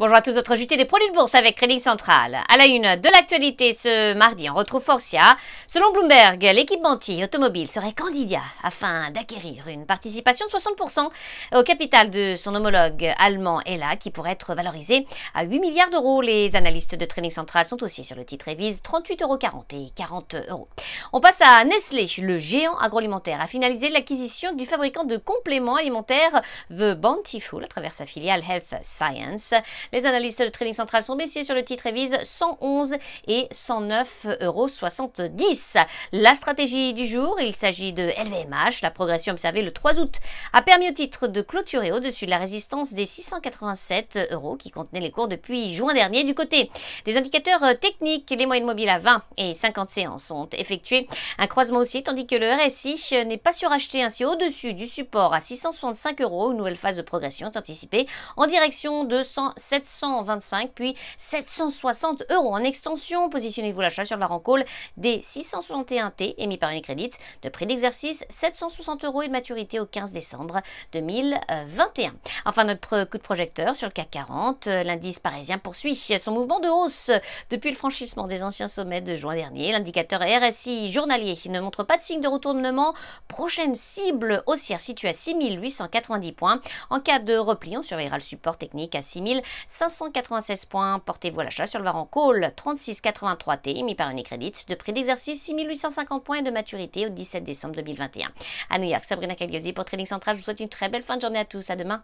Bonjour à tous, votre JT des produits de bourse avec Trading Central. À la une de l'actualité ce mardi, on retrouve Forcia. Selon Bloomberg, l'équipe l'équipementier automobile serait candidat afin d'acquérir une participation de 60% au capital de son homologue allemand Ella qui pourrait être valorisé à 8 milliards d'euros. Les analystes de Trading Central sont aussi sur le titre et 38,40 euros et 40 euros. On passe à Nestlé, le géant agroalimentaire, a finalisé l'acquisition du fabricant de compléments alimentaires The Bountiful à travers sa filiale Health Science. Les analystes de trading central sont baissiers sur le titre et 111 et 109,70 euros. La stratégie du jour, il s'agit de LVMH. La progression observée le 3 août a permis au titre de clôturer au-dessus de la résistance des 687 euros qui contenait les cours depuis juin dernier. Du côté des indicateurs euh, techniques, les moyennes mobiles à 20 et 50 séances sont effectuées. Un croisement aussi. tandis que le RSI euh, n'est pas suracheté ainsi au-dessus du support à 665 euros. Une nouvelle phase de progression est anticipée en direction de 107 725 puis 760 euros. En extension, positionnez-vous l'achat sur la des 661 T émis par Unicredit de prix d'exercice 760 euros et de maturité au 15 décembre 2021. Enfin, notre coup de projecteur sur le CAC 40, euh, l'indice parisien poursuit son mouvement de hausse depuis le franchissement des anciens sommets de juin dernier. L'indicateur RSI journalier ne montre pas de signe de retournement. Prochaine cible haussière située à 6890 points. En cas de repli, on surveillera le support technique à 6000. 596 points. Portez-vous à l'achat sur le Varan Call 3683 T, émis par Unicredit, de prix d'exercice 6850 points et de maturité au 17 décembre 2021. À New York, Sabrina Cagliosi pour Trading Central. Je vous souhaite une très belle fin de journée à tous. À demain.